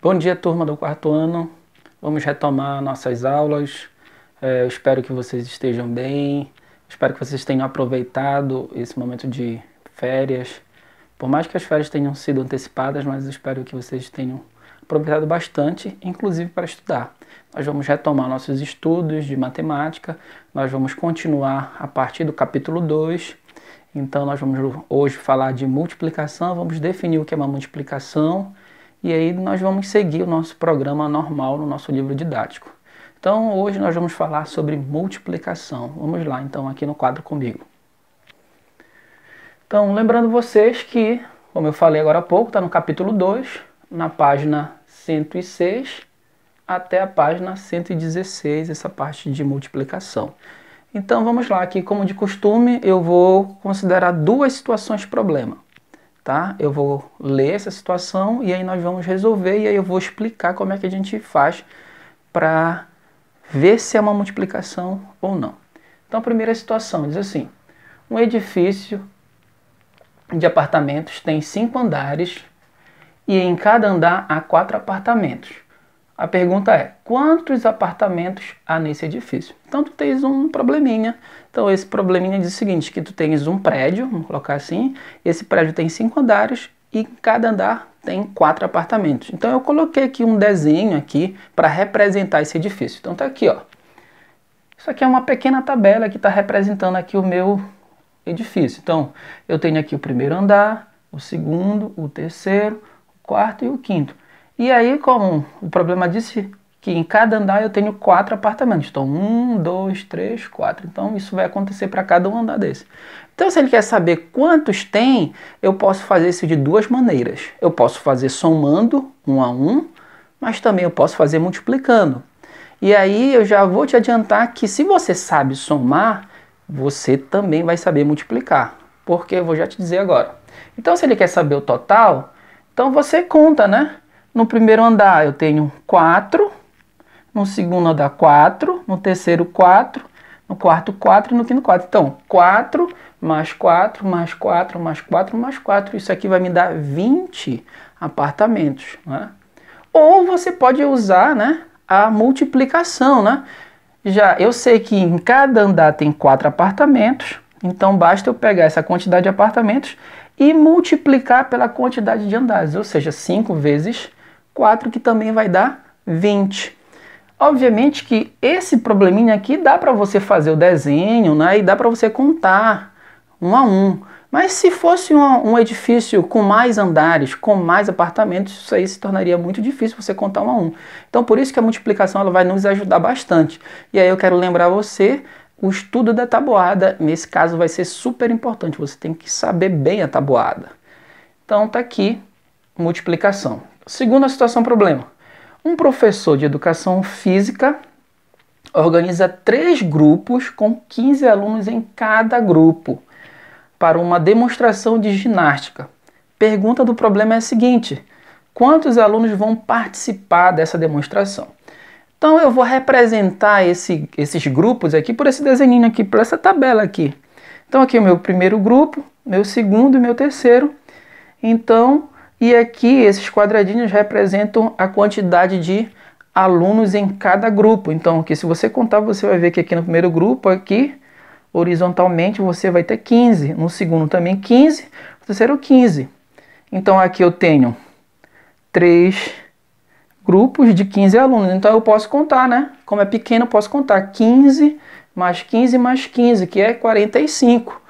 Bom dia, turma do quarto ano. Vamos retomar nossas aulas. É, eu espero que vocês estejam bem. Espero que vocês tenham aproveitado esse momento de férias. Por mais que as férias tenham sido antecipadas, mas espero que vocês tenham aproveitado bastante, inclusive para estudar. Nós vamos retomar nossos estudos de matemática, nós vamos continuar a partir do capítulo 2 então nós vamos hoje falar de multiplicação, vamos definir o que é uma multiplicação e aí nós vamos seguir o nosso programa normal no nosso livro didático. Então hoje nós vamos falar sobre multiplicação. Vamos lá então aqui no quadro comigo. Então lembrando vocês que, como eu falei agora há pouco, está no capítulo 2, na página 106 até a página 116, essa parte de multiplicação. Então vamos lá, aqui como de costume eu vou considerar duas situações problema. Tá? Eu vou ler essa situação e aí nós vamos resolver e aí eu vou explicar como é que a gente faz para ver se é uma multiplicação ou não. Então a primeira situação diz assim, um edifício de apartamentos tem cinco andares e em cada andar há quatro apartamentos. A pergunta é: quantos apartamentos há nesse edifício? Então tu tens um probleminha. Então esse probleminha diz o seguinte, que tu tens um prédio, vamos colocar assim, esse prédio tem cinco andares e cada andar tem quatro apartamentos. Então eu coloquei aqui um desenho aqui para representar esse edifício. Então tá aqui, ó. Isso aqui é uma pequena tabela que está representando aqui o meu edifício. Então eu tenho aqui o primeiro andar, o segundo, o terceiro, o quarto e o quinto. E aí, como o problema disse que em cada andar eu tenho quatro apartamentos. Então, um, dois, três, quatro. Então, isso vai acontecer para cada um andar desse. Então, se ele quer saber quantos tem, eu posso fazer isso de duas maneiras. Eu posso fazer somando um a um, mas também eu posso fazer multiplicando. E aí eu já vou te adiantar que se você sabe somar, você também vai saber multiplicar. Porque eu vou já te dizer agora. Então, se ele quer saber o total, então você conta, né? No primeiro andar eu tenho 4, no segundo andar 4, no terceiro 4, no quarto 4 e no quinto 4. Então, 4 mais 4 mais 4 mais 4 mais 4. Isso aqui vai me dar 20 apartamentos. Né? Ou você pode usar né, a multiplicação. Né? Já eu sei que em cada andar tem 4 apartamentos, então basta eu pegar essa quantidade de apartamentos e multiplicar pela quantidade de andares, ou seja, 5 vezes 4, que também vai dar 20. Obviamente que esse probleminha aqui dá para você fazer o desenho, né? E dá para você contar um a um. Mas se fosse um, um, edifício com mais andares, com mais apartamentos, isso aí se tornaria muito difícil você contar um a um. Então por isso que a multiplicação ela vai nos ajudar bastante. E aí eu quero lembrar você, o estudo da tabuada, nesse caso vai ser super importante, você tem que saber bem a tabuada. Então tá aqui, multiplicação. Segunda situação problema. Um professor de educação física organiza três grupos com 15 alunos em cada grupo para uma demonstração de ginástica. Pergunta do problema é a seguinte: quantos alunos vão participar dessa demonstração? Então eu vou representar esse, esses grupos aqui por esse desenhinho aqui, por essa tabela aqui. Então aqui é o meu primeiro grupo, meu segundo e meu terceiro. Então e aqui esses quadradinhos representam a quantidade de alunos em cada grupo. Então, aqui se você contar, você vai ver que aqui no primeiro grupo, aqui, horizontalmente, você vai ter 15. No segundo também 15, no terceiro 15. Então, aqui eu tenho três grupos de 15 alunos. Então, eu posso contar, né? Como é pequeno, eu posso contar 15 mais 15 mais 15, que é 45.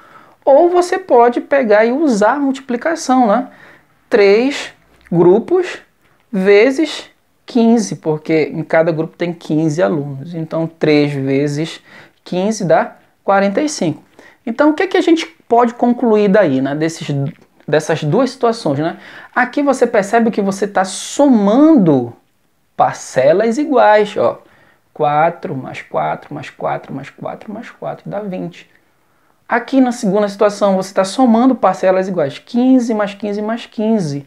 Ou você pode pegar e usar a multiplicação, né? 3 grupos vezes 15, porque em cada grupo tem 15 alunos. Então, 3 vezes 15 dá 45. Então, o que, é que a gente pode concluir daí, né? Desses, dessas duas situações, né? Aqui você percebe que você está somando parcelas iguais, ó. 4 mais 4 mais 4 mais 4 mais 4 dá 20. Aqui na segunda situação, você está somando parcelas iguais. 15 mais 15 mais 15.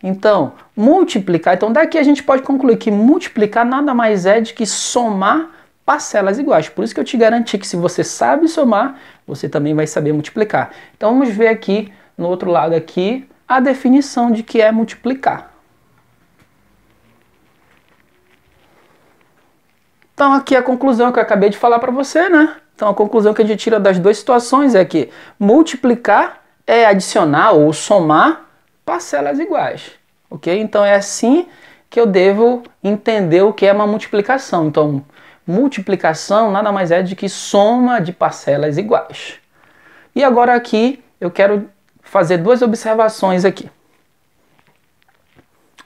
Então, multiplicar. Então, daqui a gente pode concluir que multiplicar nada mais é de que somar parcelas iguais. Por isso que eu te garanti que se você sabe somar, você também vai saber multiplicar. Então, vamos ver aqui, no outro lado aqui, a definição de que é multiplicar. Então, aqui é a conclusão que eu acabei de falar para você, né? Então a conclusão que a gente tira das duas situações é que multiplicar é adicionar ou somar parcelas iguais, ok? Então é assim que eu devo entender o que é uma multiplicação. Então multiplicação nada mais é do que soma de parcelas iguais. E agora aqui eu quero fazer duas observações aqui.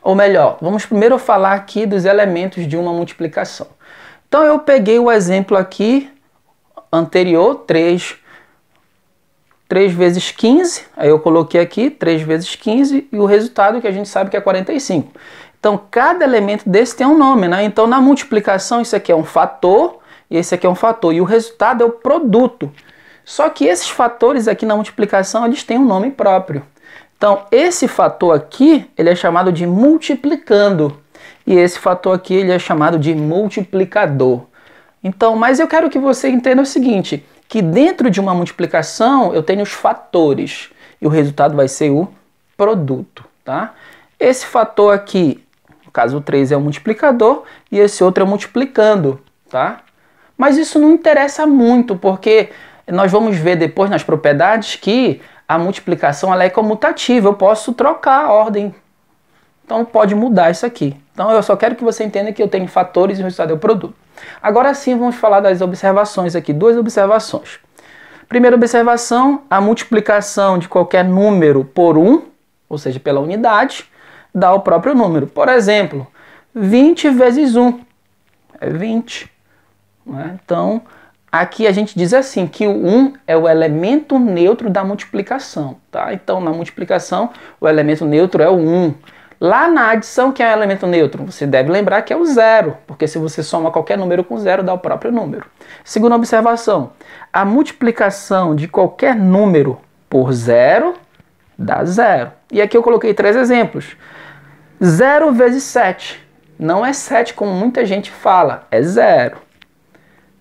Ou melhor, vamos primeiro falar aqui dos elementos de uma multiplicação. Então eu peguei o exemplo aqui anterior, 3, 3 vezes 15, aí eu coloquei aqui 3 vezes 15 e o resultado que a gente sabe que é 45. Então cada elemento desse tem um nome, né? Então na multiplicação isso aqui é um fator e esse aqui é um fator e o resultado é o produto. Só que esses fatores aqui na multiplicação eles têm um nome próprio. Então esse fator aqui ele é chamado de multiplicando e esse fator aqui ele é chamado de multiplicador. Então, mas eu quero que você entenda o seguinte, que dentro de uma multiplicação eu tenho os fatores e o resultado vai ser o produto, tá? Esse fator aqui, no caso 3 é o multiplicador e esse outro é o multiplicando, tá? Mas isso não interessa muito, porque nós vamos ver depois nas propriedades que a multiplicação ela é comutativa, eu posso trocar a ordem. Então pode mudar isso aqui. Então eu só quero que você entenda que eu tenho fatores e o resultado é o produto. Agora sim vamos falar das observações aqui, duas observações. Primeira observação, a multiplicação de qualquer número por 1, um, ou seja, pela unidade, dá o próprio número. Por exemplo, 20 vezes 1 é 20. É? Então, aqui a gente diz assim, que o 1 é o elemento neutro da multiplicação. Tá? Então, na multiplicação, o elemento neutro é o 1. Lá na adição, que é o elemento neutro? Você deve lembrar que é o zero, porque se você soma qualquer número com zero, dá o próprio número. Segunda observação, a multiplicação de qualquer número por zero dá zero. E aqui eu coloquei três exemplos. zero vezes 7 não é 7 como muita gente fala, é zero.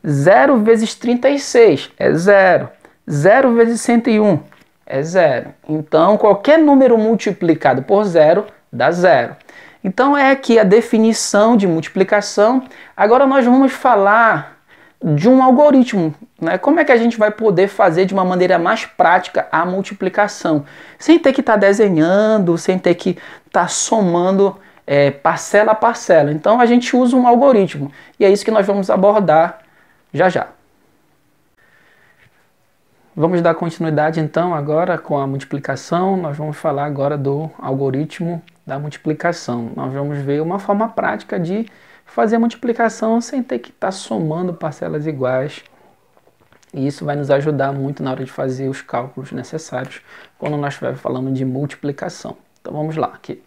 zero vezes 36 é zero. zero vezes 101 é zero. Então, qualquer número multiplicado por zero dá zero. Então é aqui a definição de multiplicação. Agora nós vamos falar de um algoritmo. Né? Como é que a gente vai poder fazer de uma maneira mais prática a multiplicação? Sem ter que estar tá desenhando, sem ter que estar tá somando é, parcela a parcela. Então a gente usa um algoritmo. E é isso que nós vamos abordar já já. Vamos dar continuidade então agora com a multiplicação. Nós vamos falar agora do algoritmo da multiplicação. Nós vamos ver uma forma prática de fazer a multiplicação sem ter que estar tá somando parcelas iguais. E isso vai nos ajudar muito na hora de fazer os cálculos necessários quando nós estivermos falando de multiplicação. Então vamos lá aqui.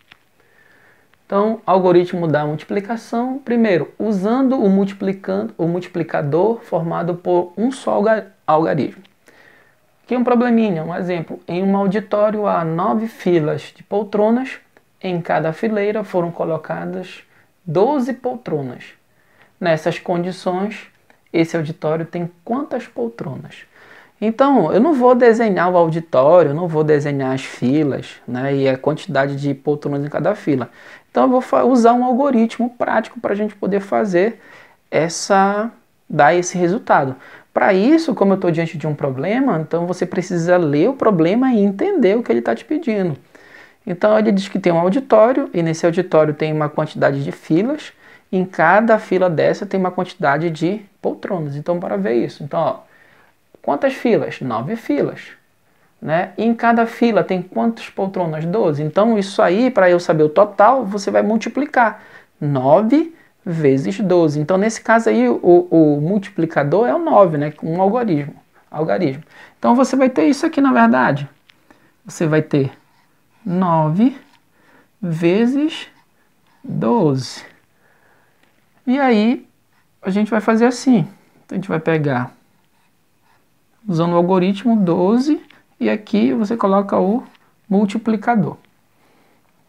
Então, algoritmo da multiplicação. Primeiro, usando o, multiplicando, o multiplicador formado por um só algarismo. Aqui um probleminha, um exemplo. Em um auditório há nove filas de poltronas em cada fileira foram colocadas 12 poltronas. Nessas condições, esse auditório tem quantas poltronas? Então, eu não vou desenhar o auditório, não vou desenhar as filas né, e a quantidade de poltronas em cada fila. Então, eu vou usar um algoritmo prático para a gente poder fazer essa, dar esse resultado. Para isso, como eu estou diante de um problema, então você precisa ler o problema e entender o que ele está te pedindo. Então ele diz que tem um auditório e nesse auditório tem uma quantidade de filas. Em cada fila dessa tem uma quantidade de poltronas. Então para ver isso. Então, ó, quantas filas? Nove filas. Né? E em cada fila tem quantas poltronas? Doze. Então isso aí, para eu saber o total, você vai multiplicar. Nove vezes doze. Então, nesse caso aí, o, o multiplicador é o nove, né? Um algarismo. algarismo. Então, você vai ter isso aqui, na verdade. Você vai ter 9 vezes 12. E aí, a gente vai fazer assim. Então, a gente vai pegar, usando o algoritmo 12, e aqui você coloca o multiplicador.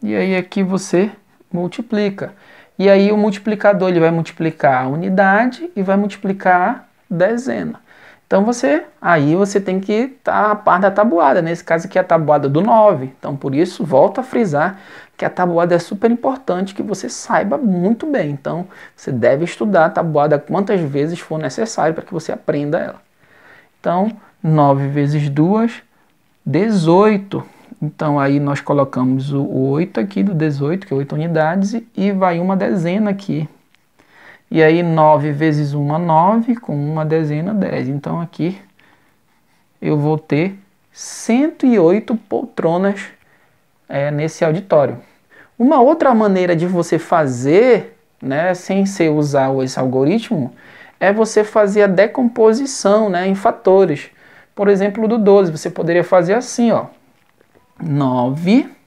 E aí, aqui você multiplica. E aí, o multiplicador ele vai multiplicar a unidade e vai multiplicar a dezena. Então você, aí você tem que estar tá a par da tabuada, nesse né? caso aqui é a tabuada do 9. Então por isso, volto a frisar que a tabuada é super importante que você saiba muito bem. Então você deve estudar a tabuada quantas vezes for necessário para que você aprenda ela. Então 9 vezes 2, 18. Então aí nós colocamos o 8 aqui do 18, que é 8 unidades, e vai uma dezena aqui, e aí 9 vezes 1, 9, com uma dezena, 10. Então aqui eu vou ter 108 poltronas é, nesse auditório. Uma outra maneira de você fazer, né, sem ser usar esse algoritmo, é você fazer a decomposição né, em fatores. Por exemplo, do 12, você poderia fazer assim, ó. 9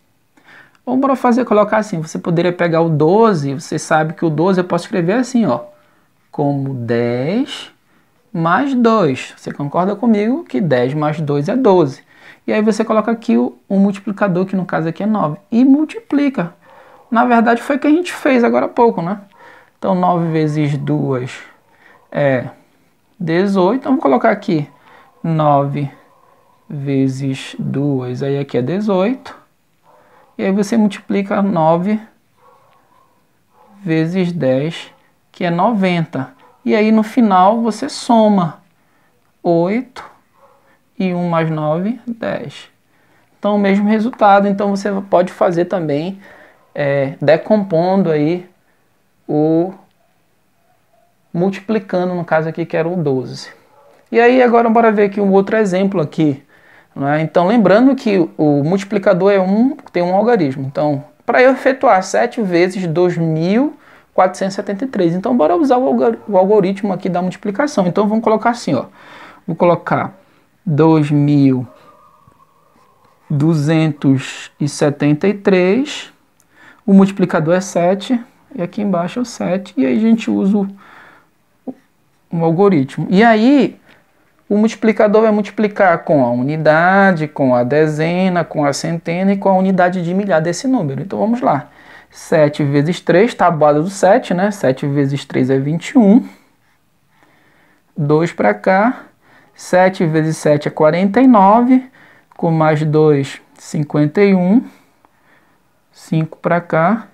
Vamos então, para fazer, colocar assim, você poderia pegar o 12, você sabe que o 12 eu posso escrever assim, ó. Como 10 mais 2. Você concorda comigo que 10 mais 2 é 12. E aí você coloca aqui o, multiplicador, que no caso aqui é 9, e multiplica. Na verdade foi o que a gente fez agora há pouco, né? Então 9 vezes 2 é 18. Então vou colocar aqui 9 vezes 2, aí aqui é 18. E aí você multiplica 9 vezes 10, que é 90. E aí no final você soma 8 e 1 mais 9, 10. Então o mesmo resultado. Então você pode fazer também é, decompondo aí o multiplicando, no caso aqui que era o 12. E aí agora bora ver aqui um outro exemplo aqui. É? Então, lembrando que o multiplicador é um, tem um algarismo. Então, para eu efetuar 7 vezes 2.473. Então, bora usar o algoritmo aqui da multiplicação. Então, vamos colocar assim, ó. Vou colocar 2.273. O multiplicador é 7. E aqui embaixo é o 7. E aí a gente usa o, o algoritmo. E aí, o multiplicador vai multiplicar com a unidade, com a dezena, com a centena e com a unidade de milhar desse número. Então vamos lá. 7 vezes 3, tabuada do 7, né? 7 vezes 3 é 21. 2 para cá. 7 vezes 7 é 49. Com mais 2, 51. 5 para cá.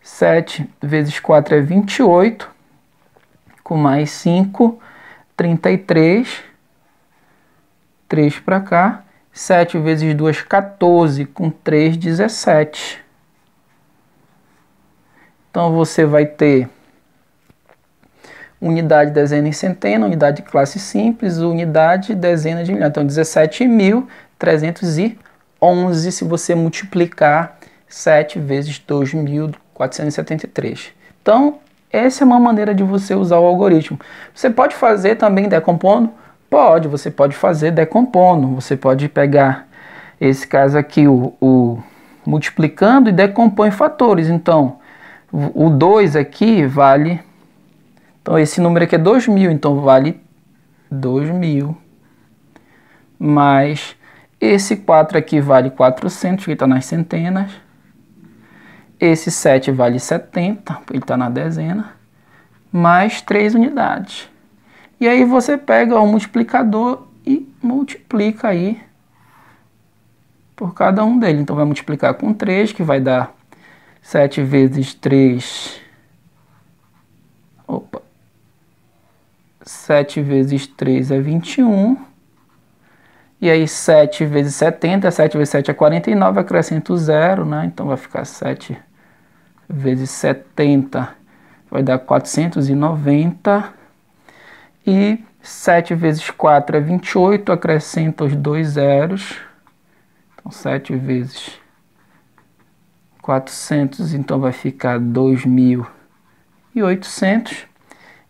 7 vezes 4 é 28. Com mais 5, 33. 3 para cá. 7 vezes 2, 14, com 3, 17. Então você vai ter unidade, dezena e centena, unidade de classe simples, unidade, dezena de milhão. Então 17.311 se você multiplicar 7 vezes 2.473. Então essa é uma maneira de você usar o algoritmo. Você pode fazer também decompondo né, Pode, você pode fazer decompondo, você pode pegar esse caso aqui, o, o multiplicando e decompõe fatores. Então, o 2 aqui vale, então esse número aqui é 2.000, então vale 2.000 mais esse 4 aqui vale 400, que está nas centenas. Esse 7 vale 70, ele está na dezena. Mais 3 unidades. E aí você pega o multiplicador e multiplica aí por cada um deles. Então vai multiplicar com 3, que vai dar 7 vezes 3. Opa. 7 vezes 3 é 21. E aí 7 vezes 70, 7 é vezes 7 é 49, acrescento zero, né? Então vai ficar 7 vezes 70, vai dar 490 e 7 vezes 4 é 28, acrescenta os dois zeros. Então 7 vezes 400, então vai ficar 2.800.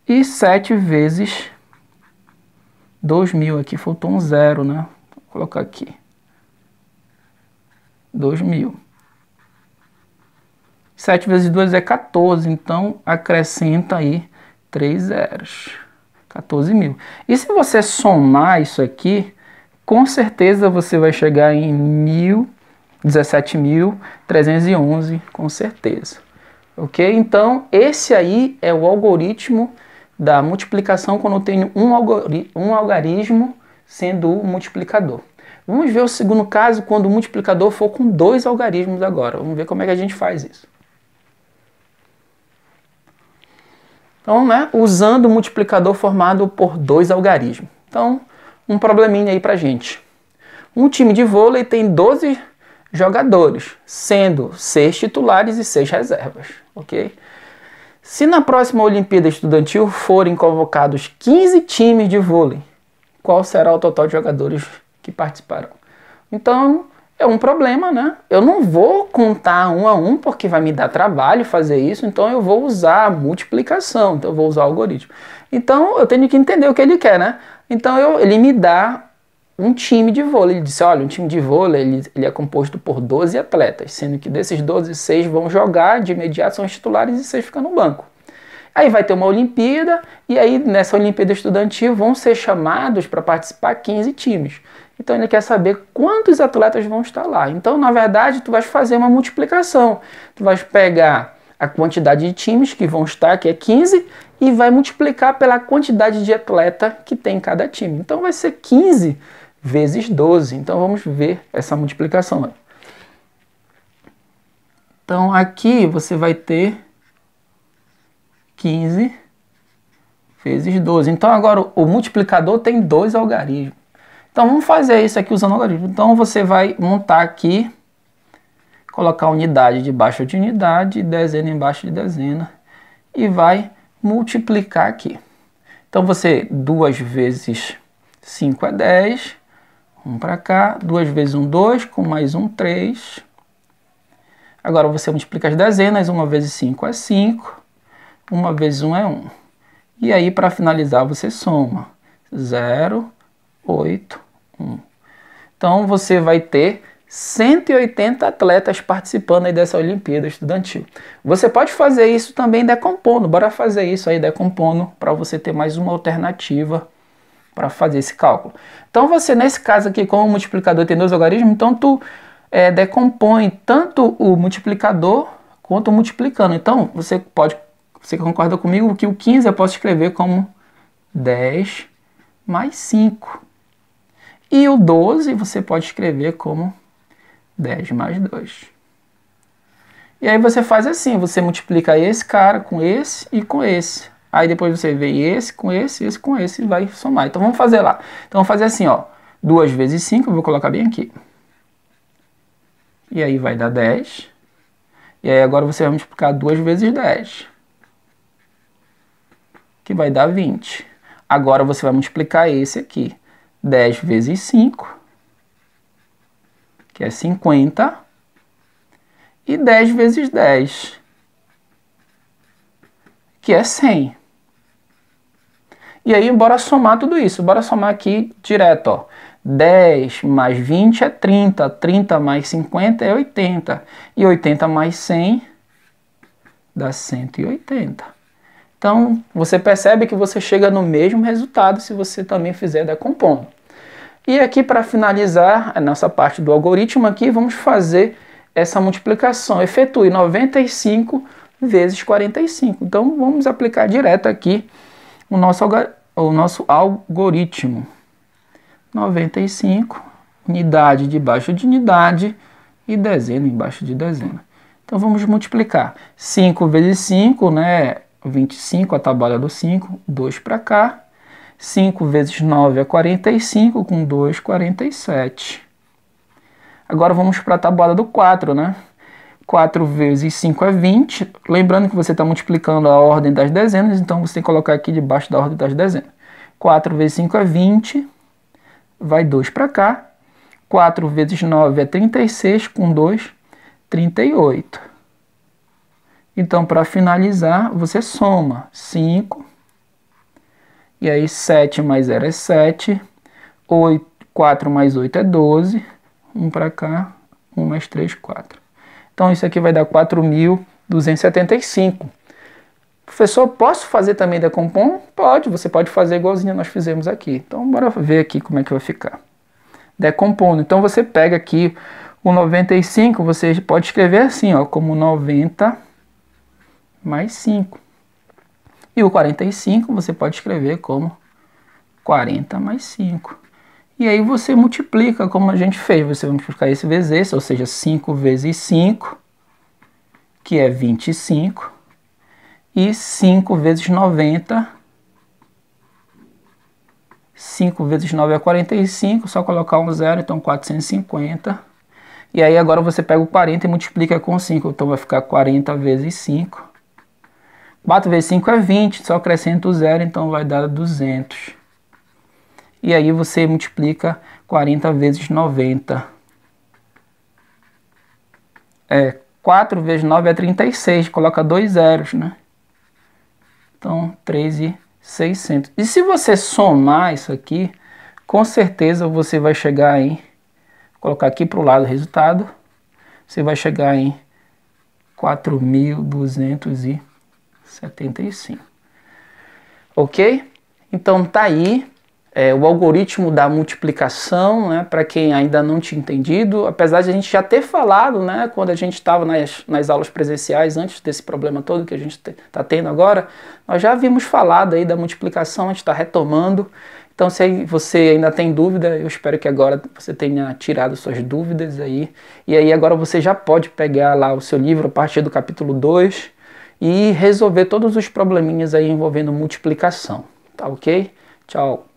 E 7 vezes 2.000, aqui faltou um zero, né? Vou colocar aqui. 2.000. 7 vezes 2 é 14, então acrescenta aí 3 zeros. 14 mil. E se você somar isso aqui, com certeza você vai chegar em 17.311, com certeza. Ok? Então, esse aí é o algoritmo da multiplicação quando eu tenho um, algori um algarismo sendo o multiplicador. Vamos ver o segundo caso quando o multiplicador for com dois algarismos agora. Vamos ver como é que a gente faz isso. Então, né, usando o multiplicador formado por dois algarismos. Então, um probleminha aí pra gente. Um time de vôlei tem 12 jogadores, sendo seis titulares e seis reservas, ok? Se na próxima Olimpíada Estudantil forem convocados 15 times de vôlei, qual será o total de jogadores que participarão? Então, é um problema, né? Eu não vou contar um a um, porque vai me dar trabalho fazer isso, então eu vou usar a multiplicação, então eu vou usar o algoritmo. Então eu tenho que entender o que ele quer, né? Então eu, ele me dá um time de vôlei. Ele disse: olha, um time de vôlei ele, ele é composto por 12 atletas, sendo que desses 12, 6 vão jogar de imediato, são os titulares e 6 ficam no banco. Aí vai ter uma Olimpíada, e aí nessa Olimpíada Estudantil vão ser chamados para participar 15 times. Então ele quer saber quantos atletas vão estar lá. Então, na verdade, tu vais fazer uma multiplicação. Tu vais pegar a quantidade de times que vão estar, que é 15, e vai multiplicar pela quantidade de atleta que tem em cada time. Então vai ser 15 vezes 12. Então vamos ver essa multiplicação. Então aqui você vai ter 15 vezes 12. Então agora o multiplicador tem dois algarismos. Então vamos fazer isso aqui usando o algoritmo. Então você vai montar aqui, colocar unidade debaixo de unidade, dezena embaixo de dezena e vai multiplicar aqui. Então você 2 vezes 5 é 10, 1 um para cá, 2 vezes 1, 2, com mais 1, 3. Agora você multiplica as dezenas, 1 vezes 5 é 5, 1 vezes 1 é 1. E aí para finalizar você soma 0, 8, Hum. Então você vai ter 180 atletas participando aí dessa Olimpíada Estudantil. Você pode fazer isso também decompondo, bora fazer isso aí decompondo para você ter mais uma alternativa para fazer esse cálculo. Então você nesse caso aqui, como o multiplicador tem dois algarismos, então tu é, decompõe tanto o multiplicador quanto o multiplicando. Então você pode, você concorda comigo que o 15 eu posso escrever como 10 mais 5. E o 12 você pode escrever como 10 mais 2. E aí você faz assim, você multiplica esse cara com esse e com esse. Aí depois você vê esse com esse, esse com esse e vai somar. Então vamos fazer lá. Então vamos fazer assim, ó. 2 vezes 5, eu vou colocar bem aqui. E aí vai dar 10. E aí agora você vai multiplicar 2 vezes 10. Que vai dar 20. Agora você vai multiplicar esse aqui. 10 vezes 5, que é 50, e 10 vezes 10, que é 100. E aí, bora somar tudo isso. Bora somar aqui direto, ó. 10 mais 20 é 30, 30 mais 50 é 80, e 80 mais 100 dá 180. Então, você percebe que você chega no mesmo resultado se você também fizer decompondo. E aqui para finalizar a nossa parte do algoritmo aqui, vamos fazer essa multiplicação. Efetue 95 vezes 45. Então vamos aplicar direto aqui o nosso, o nosso algoritmo. 95, unidade debaixo de unidade e dezena embaixo de dezena. Então vamos multiplicar. 5 vezes 5, né? 25, a tabela do 5, 2 para cá, 5 vezes 9 é 45, com 2, 47. Agora vamos para a tabuada do 4, né? 4 vezes 5 é 20. Lembrando que você está multiplicando a ordem das dezenas, então você tem que colocar aqui debaixo da ordem das dezenas. 4 vezes 5 é 20, vai 2 para cá. 4 vezes 9 é 36, com 2, 38. Então, para finalizar, você soma 5 e aí 7 mais 0 é 7, 8, 4 mais 8 é 12, 1 para cá, 1 mais 3, 4. Então isso aqui vai dar 4.275. Professor, posso fazer também decompom? Pode, você pode fazer igualzinho nós fizemos aqui. Então bora ver aqui como é que vai ficar. Decompondo. Então você pega aqui o 95, você pode escrever assim, ó, como 90 mais 5. E o 45 você pode escrever como 40 mais 5. E aí você multiplica como a gente fez. Você vai multiplicar esse vezes esse, ou seja, 5 vezes 5, que é 25. E 5 vezes 90. 5 vezes 9 é 45, só colocar um zero, então 450. E aí agora você pega o 40 e multiplica com 5, então vai ficar 40 vezes 5 4 vezes 5 é 20, só acrescenta o zero, então vai dar 200. E aí você multiplica 40 vezes 90. É, 4 vezes 9 é 36, coloca dois zeros, né? Então, 13,600. E se você somar isso aqui, com certeza você vai chegar em... Vou Colocar aqui para o lado o resultado. Você vai chegar em 4.200 e... 75. Ok? Então tá aí é, o algoritmo da multiplicação, né, para quem ainda não tinha entendido, apesar de a gente já ter falado, né, quando a gente estava nas, nas aulas presenciais, antes desse problema todo que a gente está tendo agora, nós já havíamos falado aí da multiplicação, a gente está retomando. Então, se você ainda tem dúvida, eu espero que agora você tenha tirado suas dúvidas aí. E aí agora você já pode pegar lá o seu livro a partir do capítulo 2, e resolver todos os probleminhas aí envolvendo multiplicação, tá ok? Tchau.